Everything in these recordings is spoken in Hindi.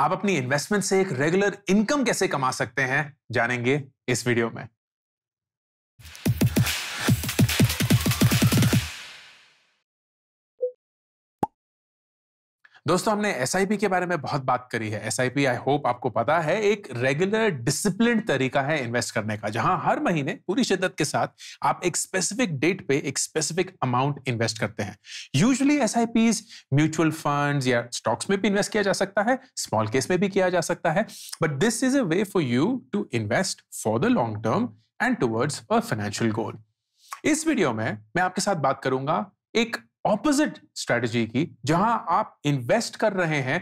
आप अपनी इन्वेस्टमेंट से एक रेगुलर इनकम कैसे कमा सकते हैं जानेंगे इस वीडियो में दोस्तों हमने एस के बारे में बहुत बात करी है एस आई होप आपको पता है एक रेगुलर डिसिप्लिन तरीका है इन्वेस्ट करने का जहां हर महीने पूरी शिद्दत के साथ आप एक स्पेसिफिक डेट पे एक स्पेसिफिक अमाउंट इन्वेस्ट करते हैं usually S I mutual fund या स्टॉक्स में भी इन्वेस्ट किया जा सकता है स्मॉल केस में भी किया जा सकता है but this is a way for you to invest for the long term and towards a financial goal इस वीडियो में मैं आपके साथ बात करूंगा एक ऑपोजिट स्ट्रैटेजी की जहां आप इन्वेस्ट कर रहे हैं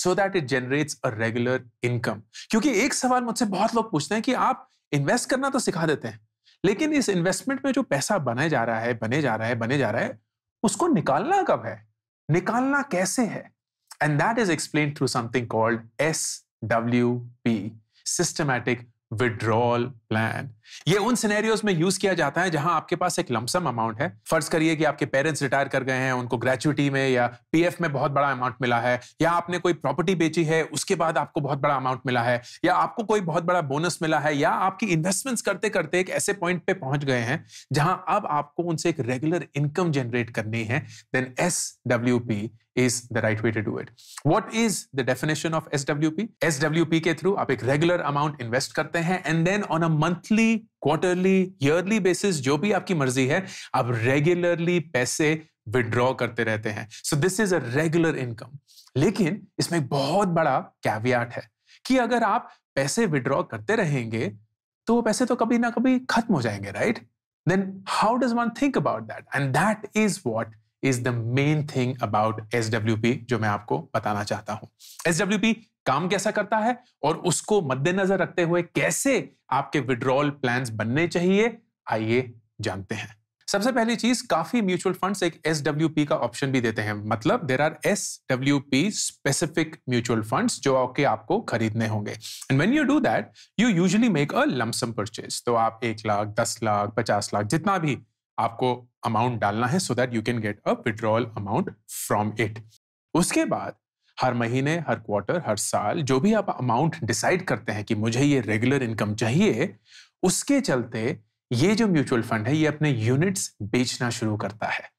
so that it generates a regular income क्योंकि एक सवाल मुझसे बहुत लोग पूछते हैं कि आप इन्वेस्ट करना तो सिखा देते हैं लेकिन इस इन्वेस्टमेंट में जो पैसा बनाया जा रहा है बने जा रहा है बने जा रहा है उसको निकालना कब है निकालना कैसे है and that is explain through something called S W P systematic withdrawal plan ये उन सिनेरियोज में यूज किया जाता है जहां आपके पास एक लमसम अमाउंट है फर्ज करिए कि आपके पेरेंट्स रिटायर कर गए हैं उनको ग्रेचुटी में या पीएफ में बहुत बड़ा अमाउंट मिला है या आपने कोई प्रॉपर्टी बेची है उसके बाद आपको बहुत बड़ा अमाउंट मिला है या आपको कोई बहुत बड़ा बोनस मिला है या आपकी इन्वेस्टमेंट्स करते करते एक ऐसे पॉइंट पे पहुंच गए हैं जहां अब आपको उनसे एक रेगुलर इनकम जनरेट करनी है then S W P is the right way to do it. What is the definition of SWP? SWP के थ्रू आप एक रेगुलर अमाउंट इन्वेस्ट करते हैं and then on a monthly quarterly yearly basis जो भी आपकी मर्जी है आप रेगुलरली पैसे विड्रॉ करते रहते हैं so this is a regular income लेकिन इसमें एक बहुत बड़ा कैवियाट है कि अगर आप पैसे विड्रॉ करते रहेंगे तो वो पैसे तो कभी ना कभी खत्म हो जाएंगे right then how does one think about that and that is what is the main thing about S जो मैं आपको बताना चाहता हूं एस काम कैसा करता है और उसको मद्देनजर रखते हुए कैसे आपके विड्रॉल प्लान बनने चाहिए आइए जानते हैं सबसे पहली चीज काफी म्यूचुअल फंड एक एस का ऑप्शन भी देते हैं मतलब there are S W P specific mutual fund जो आपके आपको खरीदने होंगे and when you do that you usually make a lump sum purchase तो आप एक लाख दस लाख पचास लाख जितना भी आपको अमाउंट डालना है so that you can get a withdrawal amount from it उसके बाद हर महीने हर क्वार्टर हर साल जो भी आप अमाउंट डिसाइड करते हैं कि मुझे ये रेगुलर इनकम चाहिए उसके चलते ये जो म्यूचुअल फंड है ये अपने यूनिट्स बेचना शुरू करता है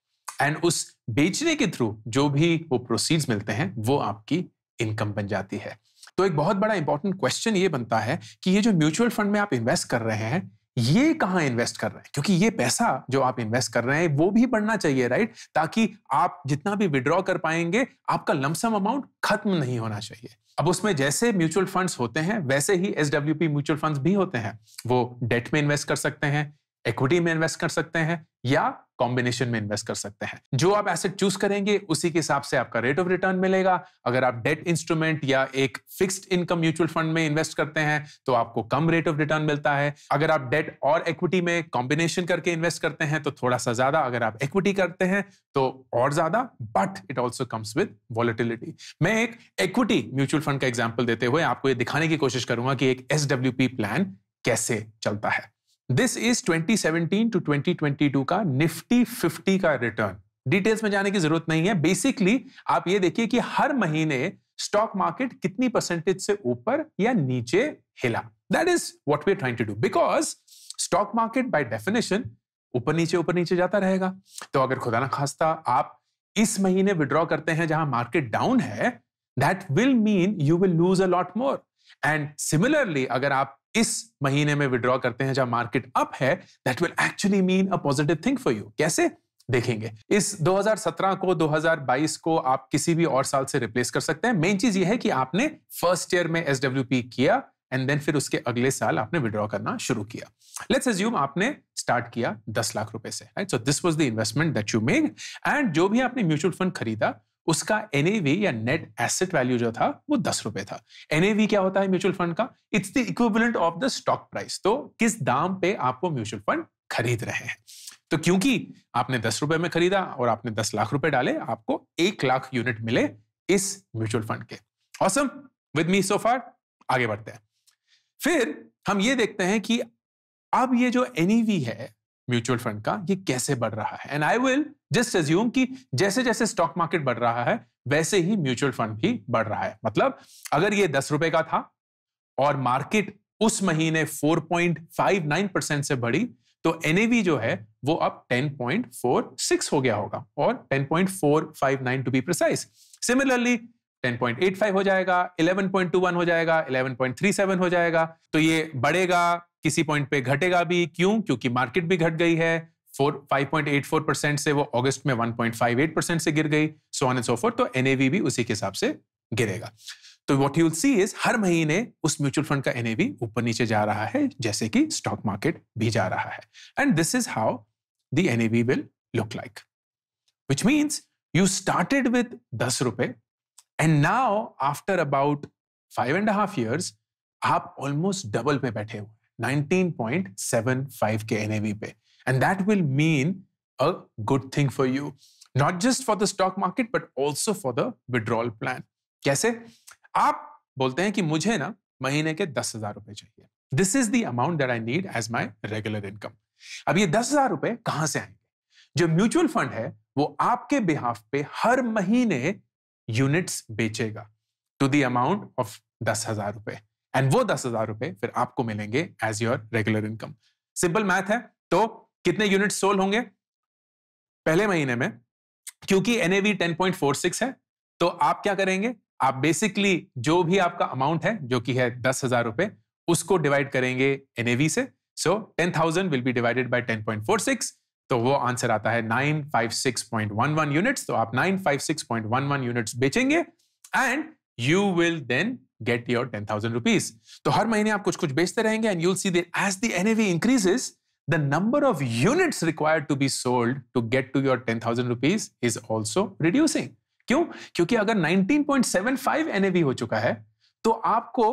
एंड उस बेचने के थ्रू जो भी वो प्रोसीड्स मिलते हैं वो आपकी इनकम बन जाती है तो एक बहुत बड़ा इंपॉर्टेंट क्वेश्चन ये बनता है कि ये जो म्यूचुअल फंड में आप इन्वेस्ट कर रहे हैं ये कहाँ इन्वेस्ट कर रहे हैं क्योंकि ये पैसा जो आप इन्वेस्ट कर रहे हैं वो भी बढ़ना चाहिए राइट ताकि आप जितना भी विड्रॉ कर पाएंगे आपका लमसम अमाउंट खत्म नहीं होना चाहिए अब उसमें जैसे म्यूचुअल फंड्स होते हैं वैसे ही एस म्यूचुअल फंड्स भी होते हैं वो डेट में इन्वेस्ट कर सकते हैं इक्विटी में इन्वेस्ट कर सकते हैं या कॉम्बिनेशन में इन्वेस्ट कर सकते हैं जो आप एसेट चूज करेंगे उसी के हिसाब से आपका रेट ऑफ रिटर्न मिलेगा अगर आप डेट इंस्ट्रूमेंट या एक फिक्स्ड इनकम म्यूचुअल फंड में इन्वेस्ट करते हैं तो आपको कम रेट ऑफ रिटर्न मिलता है अगर आप डेट और इक्विटी में कॉम्बिनेशन करके इन्वेस्ट करते हैं तो थोड़ा सा ज्यादा अगर आप इक्विटी करते हैं तो और ज्यादा but it also comes with volatility मैं एक इक्विटी म्यूचुअल फंड का एग्जाम्पल देते हुए आपको ये दिखाने की कोशिश करूंगा कि एक एस प्लान कैसे चलता है दिस इज 2017 टू 2022 का निफ्टी 50 का रिटर्न डिटेल्स में जाने की जरूरत नहीं है बेसिकली आप ये देखिए कि हर महीने स्टॉक मार्केट कितनी परसेंटेज से ऊपर या नीचे हिला that is what we trying to do because stock market by definition ऊपर नीचे ऊपर नीचे जाता रहेगा तो अगर खुदा ना खास्ता आप इस महीने विड्रॉ करते हैं जहां मार्केट डाउन है that will mean you will lose a lot more and similarly अगर आप इस महीने में विड्रॉ करते हैं जब मार्केट अप है that will actually mean a positive thing for you कैसे देखेंगे इस 2017 को 2022 को आप किसी भी और साल से रिप्लेस कर सकते हैं मेन चीज यह है कि आपने फर्स्ट ईयर में एस किया एंड देन फिर उसके अगले साल आपने विड्रॉ करना शुरू किया लेट्स एज्यूम आपने स्टार्ट किया दस लाख रुपए से right so this was the investment that you made and जो भी आपने म्यूचुअल फंड खरीदा उसका एनएवी या नेट एसेट वैल्यू जो था वो दस रुपए था एनएवी क्या होता है म्यूचुअल फंड का it's the equivalent of the stock price तो किस दाम पे आपको म्यूचुअल फंड खरीद रहे हैं तो क्योंकि आपने दस रुपए में खरीदा और आपने दस लाख रुपए डाले आपको एक लाख यूनिट मिले इस म्यूचुअल फंड के awesome with me so far आगे बढ़ते हैं फिर हम ये देखते हैं कि अब ये जो एनईवी है म्यूचुअल फंड का ये कैसे बढ़ रहा है and I will just assume कि जैसे जैसे स्टॉक मार्केट बढ़ रहा है वैसे ही म्यूचुअल फंड भी बढ़ रहा है मतलब अगर ये दस रुपए का था और मार्केट उस महीने 4.59 परसेंट से बढ़ी तो एनएवी जो है वो अब 10.46 हो गया होगा और 10.459 टू बी प्रिसाइस सिमिलरली 10.85 हो जाएगा 11.21 हो जाएगा 11.37 हो जाएगा तो ये बढ़ेगा किसी पॉइंट पे घटेगा भी क्यों क्योंकि मार्केट भी घट गई है फोर परसेंट से वो अगस्त में वन परसेंट से गिर गई so on and so forth तो एन भी उसी के हिसाब से गिरेगा तो वॉट यूल सी इज हर महीने उस म्यूचुअल फंड का एन ऊपर नीचे जा रहा है जैसे कि स्टॉक मार्केट भी जा रहा है and this is how the N will look like which means you started with दस रुपए and now after about five and half years आप ऑलमोस्ट डबल पे बैठे हुए 19.75 के एनएवी पे And that will mean a good thing for you, not just for the stock market, but also for the withdrawal plan. कैसे आप बोलते हैं कि मुझे ना महीने के दस हजार रुपए चाहिए this is the amount that I need as my regular income अब ये दस हजार रुपए कहां से आएंगे जो म्यूचुअल फंड है वो आपके बिहाफ पे हर महीने यूनिट्स बेचेगा टू द अमाउंट ऑफ दस हजार रुपए एंड वो दस हजार रुपए फिर आपको मिलेंगे as your regular income simple math है तो कितने यूनिट सोल होंगे पहले महीने में क्योंकि एनएवी सिक्स है तो आप क्या करेंगे आप बेसिकली जो भी आपका अमाउंट है जो कि है दस हजार रुपए उसको डिवाइड करेंगे एनएवी से so ten thousand will be divided by ten point four six तो वो आंसर आता है nine five six point one one units तो आप nine five six point one one units बेचेंगे and you will then get your ten thousand rupees तो हर महीने आप कुछ कुछ बेचते रहेंगे and you'll see as an NAV increases the number of units required to be sold to get to your 10,000 rupees is also reducing. क्यों क्योंकि अगर 19.75 NAV हो चुका है तो आपको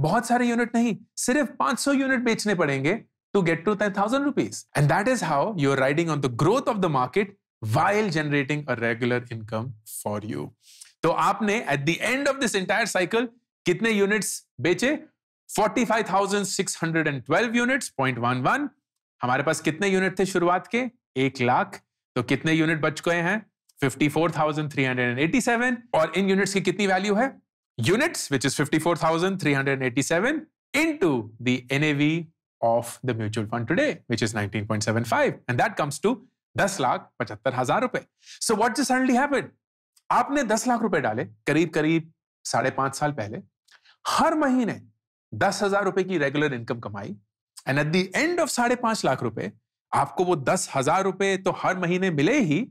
बहुत सारे यूनिट नहीं सिर्फ 500 यूनिट बेचने पड़ेंगे to get to 10,000 rupees and that is how you are riding on the growth of the market while generating a regular income for you. तो आपने at the end of this entire cycle कितने units बेचे 45,612 units, 0.11 हमारे पास कितने यूनिट थे शुरुआत के एक लाख तो कितने यूनिट बच गए हैं 54,387 और इन यूनिट्स की कितनी वैल्यू है units which is 54,387 into the NAV of the mutual fund today which is 19.75 and that comes to दस लाख पचहत्तर हजार रुपए so what is suddenly happen आपने दस लाख रुपए डाले करीब करीब साढ़े पांच साल पहले हर महीने दस हजार रुपए की रेगुलर इनकम कमाई and at the end of साढ़े पांच लाख रुपए आपको वो दस हजार रुपए तो हर महीने मिले ही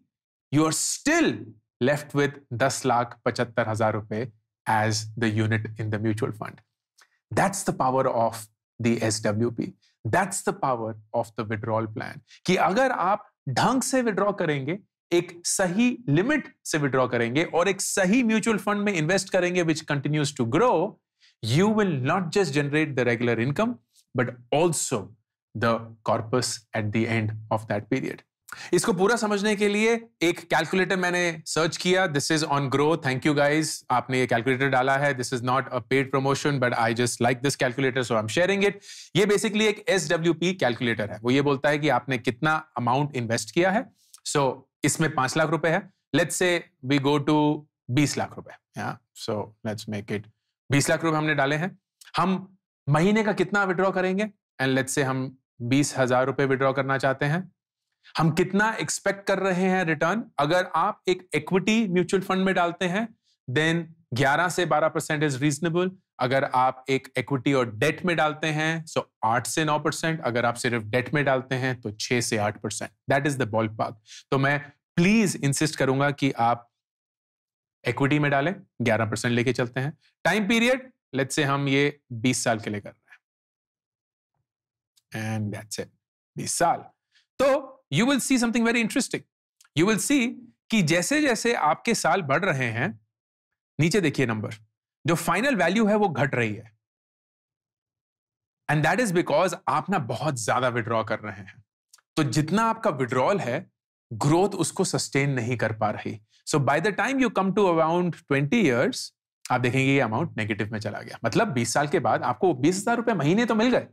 you are still left with दस लाख पचहत्तर हजार रुपए as the unit in the mutual fund that's the power of the S W P that's the power of the withdrawal plan कि अगर आप ढंग से विड्रॉ करेंगे एक सही लिमिट से विड्रॉ करेंगे और एक सही म्यूचुअल फंड में इन्वेस्ट करेंगे which continues to grow you will not just generate the regular income but also the corpus at the end of that period इसको पूरा समझने के लिए एक कैलकुलेटर मैंने सर्च किया this is on Groww thank you guys आपने ये कैलकुलेटर डाला है this is not a paid promotion but I just like this calculator so I am sharing it ये बेसिकली एक एस डब्ल्यू पी कैलकुलेटर है वो ये बोलता है कि आपने कितना अमाउंट इन्वेस्ट किया है सो so, इसमें पांच लाख रुपए है लेट से वी गो टू बीस लाख रुपए सो लेट्स मेक इट बीस लाख रुपए हमने डाले हैं हम महीने का कितना विड्रॉ करेंगे एंड लेट्स से हम बीस हजार रुपए विड्रॉ करना चाहते हैं हम कितना एक्सपेक्ट कर रहे हैं रिटर्न अगर आप एक इक्विटी म्यूचुअल फंड में डालते हैं देन 11 से 12 परसेंट इज रीजनेबल अगर आप एक इक्विटी और डेट में डालते हैं सो so 8 से 9 परसेंट अगर आप सिर्फ डेट में डालते हैं तो 6 से 8 percent that is the ballpark तो मैं प्लीज इंसिस्ट करूंगा कि आप इक्विटी में डालें 11 परसेंट लेके चलते हैं टाइम पीरियड लेट्स से हम ये 20 साल के लिए कर रहे हैं एंड दैट्स इट 20 साल तो you will see something very interesting you will see कि जैसे जैसे आपके साल बढ़ रहे हैं नीचे देखिए नंबर जो फाइनल वैल्यू है वो घट रही है एंड दैट इज बिकॉज आप ना बहुत ज्यादा विड्रॉ कर रहे हैं तो जितना आपका विड्रॉल है ग्रोथ उसको सस्टेन नहीं कर पा रही so by the time you come to around twenty years आप देखेंगे ये अमाउंट नेगेटिव में चला गया मतलब बीस साल के बाद आपको बीस हजार रुपए महीने तो मिल गए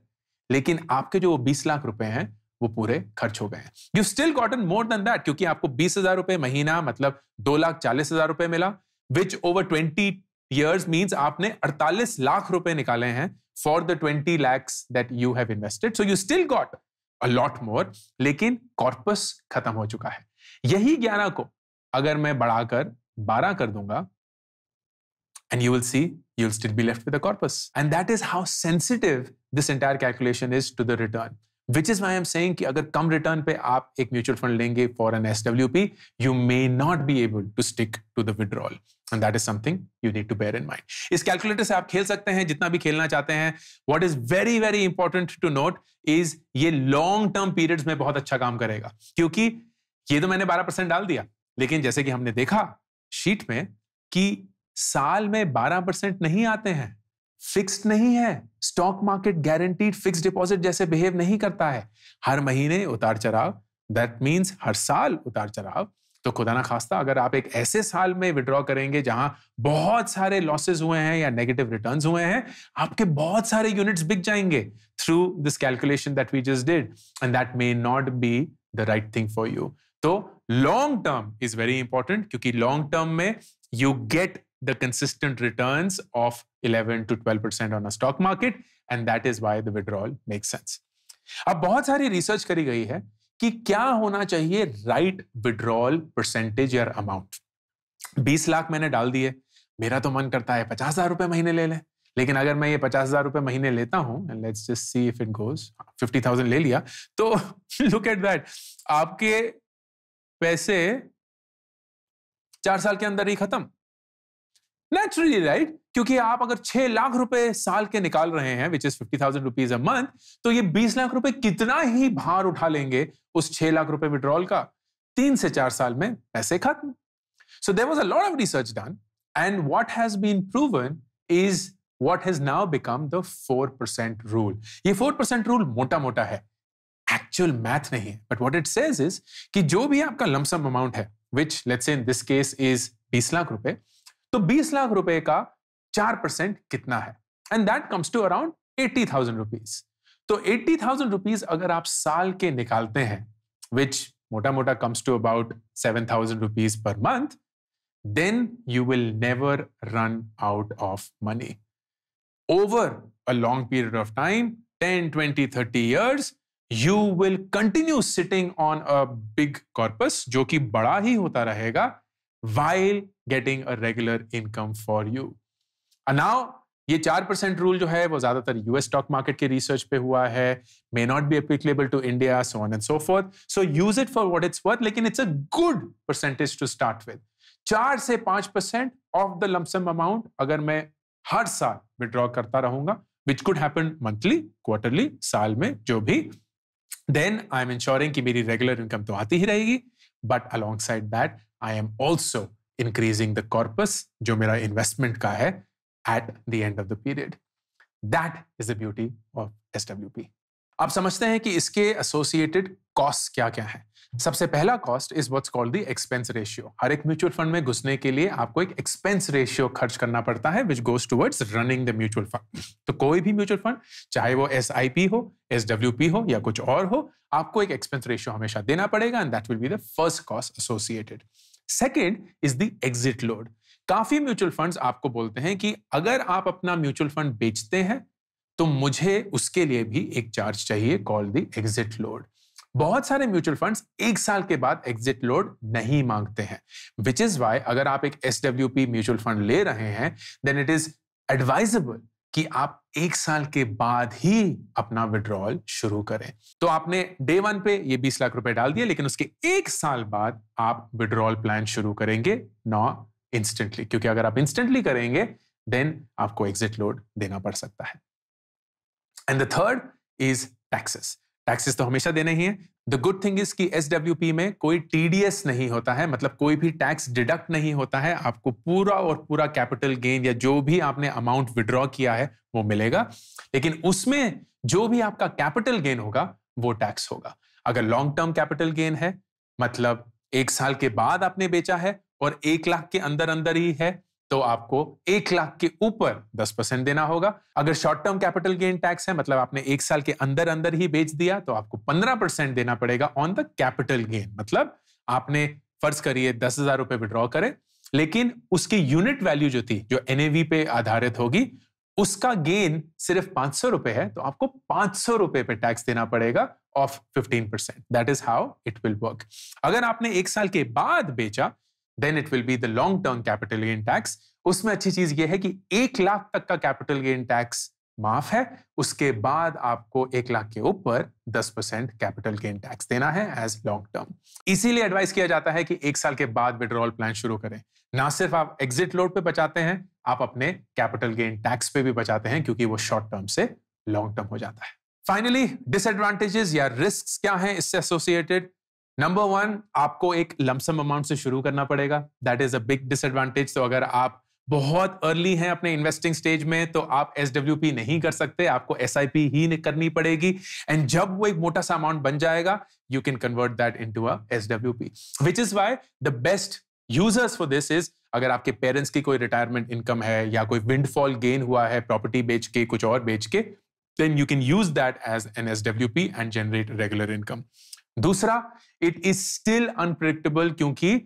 लेकिन आपके जो बीस लाख रुपए हैं वो पूरे खर्च हो गए हैं you still gotten more than that क्योंकि आपको बीस हजार रुपए महीना मतलब दो लाख चालीस हजार रुपए मिला which over twenty years means आपने अड़तालीस लाख रुपए निकाले हैं for the twenty lakhs that you have invested so you still got a lot more लेकिन कॉर्पस खत्म हो चुका है यही ग्यारह को अगर मैं बढ़ाकर बारह कर दूंगा And you will see you'll still be left with a corpus. And that is how sensitive this entire calculation is to the return. Which is why I'm saying कि अगर कम रिटर्न पे आप एक म्यूचुअल फंड लेंगे for an S W P you may not be able to stick to the withdrawal and that is something you need to bear in mind इस कैलकुलेटर से आप खेल सकते हैं जितना भी खेलना चाहते हैं what is very very important to note is ये लॉन्ग टर्म पीरियड्स में बहुत अच्छा काम करेगा क्योंकि ये तो मैंने बारह परसेंट डाल दिया लेकिन जैसे कि हमने देखा शीट में कि साल में 12 परसेंट नहीं आते हैं फिक्स्ड नहीं है stock market guaranteed fixed deposit जैसे बिहेव नहीं करता है हर महीने उतार चढ़ाव दैट मीन्स हर साल उतार चढ़ाव तो खुदा ना खास्ता अगर आप एक ऐसे साल में विड्रॉ करेंगे जहां बहुत सारे लॉसेस हुए हैं या नेगेटिव रिटर्न हुए हैं आपके बहुत सारे यूनिट्स बिक जाएंगे through this calculation that we just did and that may not be the right thing for you तो long term is very important क्योंकि लॉन्ग टर्म में you get the consistent returns of 11 to 12% percent on a stock market and that is why the withdrawal makes sense अब बहुत सारी रिसर्च करी गई है कि क्या होना चाहिए राइट विड्रॉल परसेंटेज या अमाउंट 20 लाख मैंने डाल दिए मेरा तो मन करता है पचास हजार रुपए महीने ले लें लेकिन अगर मैं ये पचास हजार रुपए महीने लेता हूँ and let's just see if it goes fifty thousand ले लिया तो लुक एट दैट आपके पैसे चार साल के अंदर ही खत्म नेचुरली राइट right? क्योंकि आप अगर छह लाख रुपए साल के निकाल रहे हैं which is fifty thousand rupees a month तो ये बीस लाख रुपए कितना ही भार उठा लेंगे उस छह लाख रुपए विड्रॉल का तीन से चार साल में पैसे खत्म so there was a lot of research done and what has been proven is what has now become the four percent rule ये फोर परसेंट रूल मोटा मोटा है एक्चुअल मैथ नहीं है but what it says is कि जो भी आपका लमसम अमाउंट है which let's in this case is बीस लाख रुपए तो 20 लाख रुपए का 4 परसेंट कितना है and that comes to around eighty thousand rupees तो एट्टी थाउजेंड रुपीज अगर आप साल के निकालते हैं विच मोटा मोटा comes to about seven thousand rupees per month then you will never run out of money over a long period of time ten twenty thirty years you will continue sitting on a big corpus जो कि बड़ा ही होता रहेगा while getting a regular income for you now ये चार परसेंट रूल जो है वो ज्यादातर यूएस स्टॉक मार्केट के रिसर्च पे हुआ है may not be applicable to India so on and so forth so use it for what it's worth लेकिन it's a good percentage to start with चार से पांच percent of the lump sum amount अगर मैं हर साल विड्रॉ करता रहूंगा which could happen monthly quarterly साल में जो भी देन आई एम इंश्योरिंग कि मेरी रेगुलर इनकम तो आती ही रहेगी but alongside that I am also increasing the corpus जो मेरा इन्वेस्टमेंट का है at the end of the period that is the beauty of S W P आप समझते हैं कि इसके एसोसिएटेड कॉस्ट क्या क्या है सबसे पहला cost is what's called the expense ratio हर एक म्यूचुअल फंड में घुसने के लिए आपको एक एक्सपेंस रेशियो खर्च करना पड़ता है which goes towards running the mutual fund तो कोई भी म्यूचुअल फंड चाहे वो एस हो एस हो या कुछ और हो आपको एक एक्सपेंस रेशियो हमेशा देना पड़ेगा and that will be the first cost associated second is the exit load काफी म्यूचुअल फंड्स आपको बोलते हैं कि अगर आप अपना म्यूचुअल फंड बेचते हैं तो मुझे उसके लिए भी एक चार्ज चाहिए कॉल द एग्जिट लोड बहुत सारे म्यूचुअल फंड्स एक साल के बाद एग्जिट लोड नहीं मांगते हैं विच इज वाई अगर आप एक एस म्यूचुअल फंड ले रहे हैं देन इट इज एडवाइजेबल कि आप एक साल के बाद ही अपना विड्रॉल शुरू करें तो आपने डे वन पे ये बीस लाख रुपए डाल दिए लेकिन उसके एक साल बाद आप विड्रॉल प्लान शुरू करेंगे नॉ इंस्टेंटली क्योंकि अगर आप इंस्टेंटली करेंगे देन आपको एग्जिट लोड देना पड़ सकता है and the third is taxes taxes तो हमेशा देने ही है द गुड थिंग इज कि एस में कोई टीडीएस नहीं होता है मतलब कोई भी टैक्स डिडक्ट नहीं होता है आपको पूरा और पूरा कैपिटल गेन या जो भी आपने अमाउंट विड्रॉ किया है वो मिलेगा लेकिन उसमें जो भी आपका कैपिटल गेन होगा वो टैक्स होगा अगर लॉन्ग टर्म कैपिटल गेन है मतलब एक साल के बाद आपने बेचा है और एक लाख के अंदर अंदर ही है तो आपको एक लाख के ऊपर दस परसेंट देना होगा अगर short term capital gain tax है मतलब आपने एक साल के अंदर अंदर ही बेच दिया तो आपको पंद्रह परसेंट देना पड़ेगा ऑन द कैपिटल गेन मतलब आपने फर्ज करिए दस हजार रुपए विड्रॉ करें लेकिन उसकी यूनिट वैल्यू जो थी जो एनएवी पे आधारित होगी उसका गेन सिर्फ पांच सौ रुपए है तो आपको पांच सौ रुपए पे टैक्स देना पड़ेगा of fifteen percent that is how it will work अगर आपने एक साल के बाद बेचा then it will be the long term capital gain tax उसमें अच्छी चीज यह है कि एक लाख तक का कैपिटल गेन टैक्स माफ है उसके बाद आपको एक लाख के ऊपर दस परसेंट कैपिटल गेन टैक्स देना है एज लॉन्ग टर्म इसीलिए एडवाइस किया जाता है कि एक साल के बाद विड्रॉल प्लान शुरू करें ना सिर्फ आप एग्जिट लोड पे बचाते हैं आप अपने कैपिटल गेन टैक्स पे भी बचाते हैं क्योंकि वो शॉर्ट टर्म से लॉन्ग टर्म हो जाता है फाइनली डिसएडवांटेजेस या रिस्क क्या है इससे एसोसिएटेड नंबर वन आपको एक लमसम अमाउंट से शुरू करना पड़ेगा that is a big disadvantage तो अगर आप बहुत अर्ली हैं अपने इन्वेस्टिंग स्टेज में तो आप एस नहीं कर सकते आपको एस ही करनी पड़ेगी एंड जब वो एक मोटा सा अमाउंट बन जाएगा you can convert that into S W P which is why the best users for this is अगर आपके पेरेंट्स की कोई रिटायरमेंट इनकम है या कोई विंडफॉल गेन हुआ है प्रॉपर्टी बेच के कुछ और बेच के then you can use that as an S W P and generate regular income दूसरा इट इज स्टिल अनप्रिडिक्टेबल क्योंकि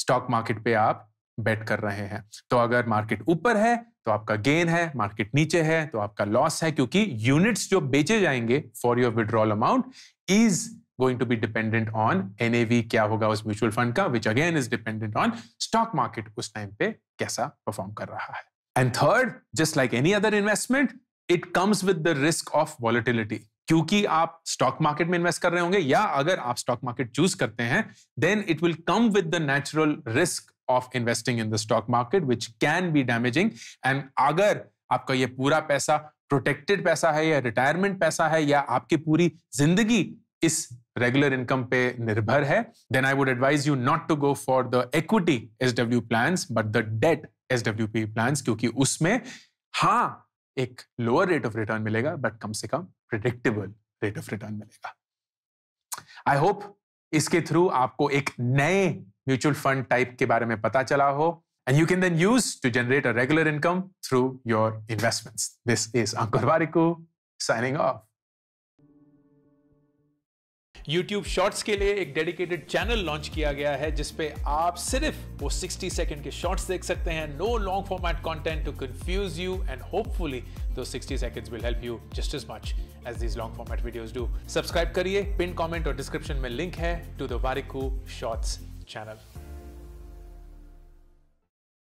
स्टॉक मार्केट पे आप बेट कर रहे हैं तो अगर मार्केट ऊपर है तो आपका गेन है मार्केट नीचे है तो आपका लॉस है क्योंकि यूनिट्स जो बेचे जाएंगे for your withdrawal amount is going to be dependent on NAV क्या होगा उस म्यूचुअल फंड का which again is dependent on stock market उस टाइम पे कैसा परफॉर्म कर रहा है and third just like any other investment it comes with the risk of volatility क्योंकि आप स्टॉक मार्केट में इन्वेस्ट कर रहे होंगे या अगर आप स्टॉक मार्केट चूज करते हैं then it will come with the natural risk of investing in the stock market which can be damaging and अगर आपका ये पूरा पैसा प्रोटेक्टेड पैसा है या रिटायरमेंट पैसा है या आपकी पूरी जिंदगी इस रेगुलर इनकम पे निर्भर है then I would advise you not to go for the equity S W plan but the debt S W P plan क्योंकि उसमें हाँ एक लोअर रेट ऑफ रिटर्न मिलेगा बट कम से कम प्रिडिक्टेबल रेट ऑफ रिटर्न मिलेगा आई होप इसके थ्रू आपको एक नए म्यूचुअल फंड टाइप के बारे में पता चला हो and you can then use to generate a regular income through your investments. This is Ankur Variku signing off. YouTube shorts के लिए एक डेडिकेटेड चैनल लॉन्च किया गया है जिसपे आप सिर्फ वो 60 सेकेंड के शॉर्ट्स देख सकते हैं no long format content to confuse you and hopefully those 60 seconds will help you just as much as these long format videos do subscribe करिए पिन कॉमेंट और डिस्क्रिप्शन में लिंक है to the Warikoo shorts channel